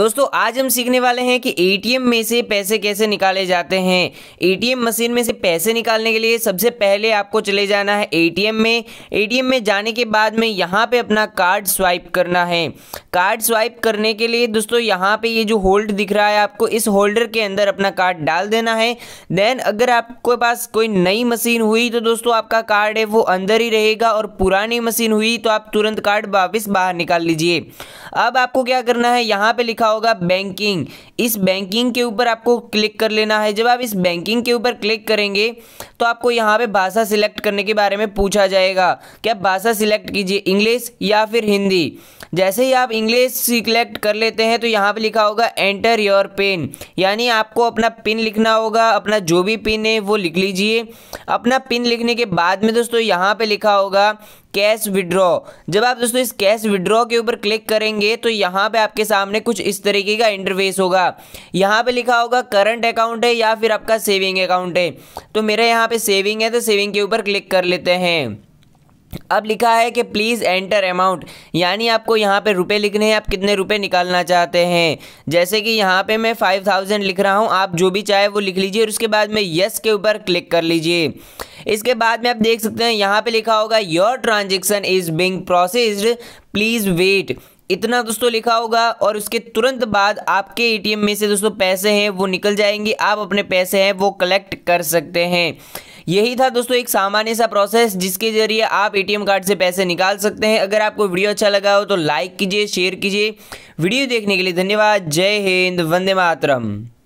दोस्तों आज हम सीखने वाले हैं कि एटीएम में से पैसे कैसे निकाले जाते हैं एटीएम मशीन में से पैसे निकालने के लिए सबसे पहले आपको चले जाना है एटीएम में एटीएम में जाने के बाद में यहाँ पे अपना कार्ड स्वाइप करना है कार्ड स्वाइप करने के लिए दोस्तों यहाँ पे ये जो होल्ड दिख रहा है आपको इस होल्डर के अंदर अपना कार्ड डाल देना है देन अगर आपके पास कोई नई मशीन हुई तो दोस्तों आपका कार्ड है वो अंदर ही रहेगा और पुरानी मशीन हुई तो आप तुरंत कार्ड वापिस बाहर निकाल लीजिए अब आपको क्या करना है यहाँ पर लिखा लिखा होगा बैंकिंग इस बैंकिंग के ऊपर आपको क्लिक कर लेना है जब आप इस बैंकिंग के ऊपर क्लिक करेंगे तो आपको यहाँ पे भाषा सिलेक्ट करने के बारे में पूछा जाएगा कि आप भाषा सिलेक्ट कीजिए इंग्लिश या फिर हिंदी जैसे ही आप इंग्लिश सिलेक्ट कर लेते हैं तो यहाँ पे लिखा होगा एंटर योर पिन यानी आपको अपना पिन लिखना होगा अपना जो भी पिन है वो लिख लीजिए अपना पिन लिखने के बाद में दोस्तों यहाँ पे लिखा होगा कैश विड्रॉ जब आप दोस्तों इस कैश विड्रॉ के ऊपर क्लिक करेंगे तो यहाँ पे आपके सामने कुछ इस तरीके का इंटरफेस होगा यहाँ पे लिखा होगा करंट अकाउंट है या फिर आपका सेविंग अकाउंट है तो मेरे यहाँ पे सेविंग है तो सेविंग के ऊपर क्लिक कर लेते हैं अब लिखा है कि प्लीज़ एंटर अमाउंट यानी आपको यहाँ पे रुपए लिखने हैं आप कितने रुपए निकालना चाहते हैं जैसे कि यहाँ पे मैं फाइव थाउजेंड लिख रहा हूँ आप जो भी चाहे वो लिख लीजिए और उसके बाद में यस के ऊपर क्लिक कर लीजिए इसके बाद में आप देख सकते हैं यहाँ पे लिखा होगा your transaction is being processed please wait इतना दोस्तों लिखा होगा और उसके तुरंत बाद आपके एटीएम में से दोस्तों पैसे हैं वो निकल जाएंगे आप अपने पैसे हैं वो कलेक्ट कर सकते हैं यही था दोस्तों एक सामान्य सा प्रोसेस जिसके जरिए आप एटीएम कार्ड से पैसे निकाल सकते हैं अगर आपको वीडियो अच्छा लगा हो तो लाइक कीजिए शेयर कीजिए वीडियो देखने के लिए धन्यवाद जय हिंद वंदे मातरम